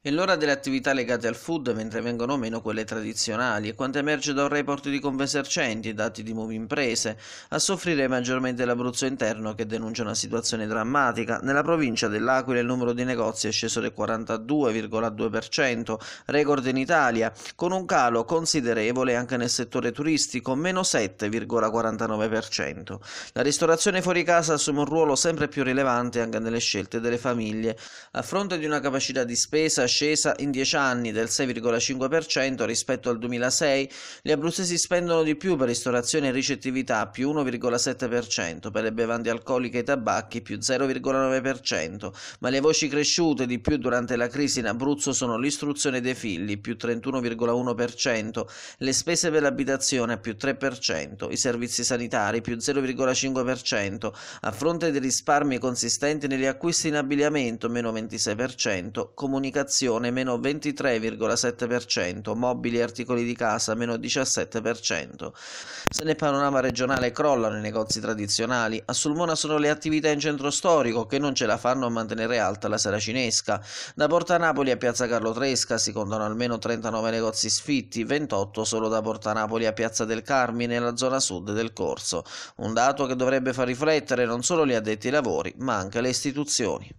È l'ora delle attività legate al food mentre vengono meno quelle tradizionali e quanto emerge da un report di Convesercenti, dati di nuove Imprese, a soffrire maggiormente l'Abruzzo interno che denuncia una situazione drammatica. Nella provincia dell'Aquila il numero di negozi è sceso del 42,2%, record in Italia, con un calo considerevole anche nel settore turistico, meno 7,49%. La ristorazione fuori casa assume un ruolo sempre più rilevante anche nelle scelte delle famiglie. A fronte di una capacità di spesa ascesa in 10 anni del 6,5% rispetto al 2006, gli abruzzesi spendono di più per ristorazione e ricettività più 1,7%, per le bevande alcoliche e tabacchi più 0,9%, ma le voci cresciute di più durante la crisi in Abruzzo sono l'istruzione dei figli più 31,1%, le spese per l'abitazione più 3%, i servizi sanitari più 0,5%, a fronte dei risparmi consistenti negli acquisti in abbigliamento meno 26%, comunicazione abitazione meno 23,7%, mobili e articoli di casa meno 17%. Se nel panorama regionale crollano i negozi tradizionali, a Sulmona sono le attività in centro storico che non ce la fanno a mantenere alta la sera cinesca. Da Porta Napoli a Piazza Carlo Tresca si contano almeno 39 negozi sfitti, 28 solo da Porta Napoli a Piazza del Carmine, nella zona sud del corso. Un dato che dovrebbe far riflettere non solo gli addetti ai lavori, ma anche le istituzioni.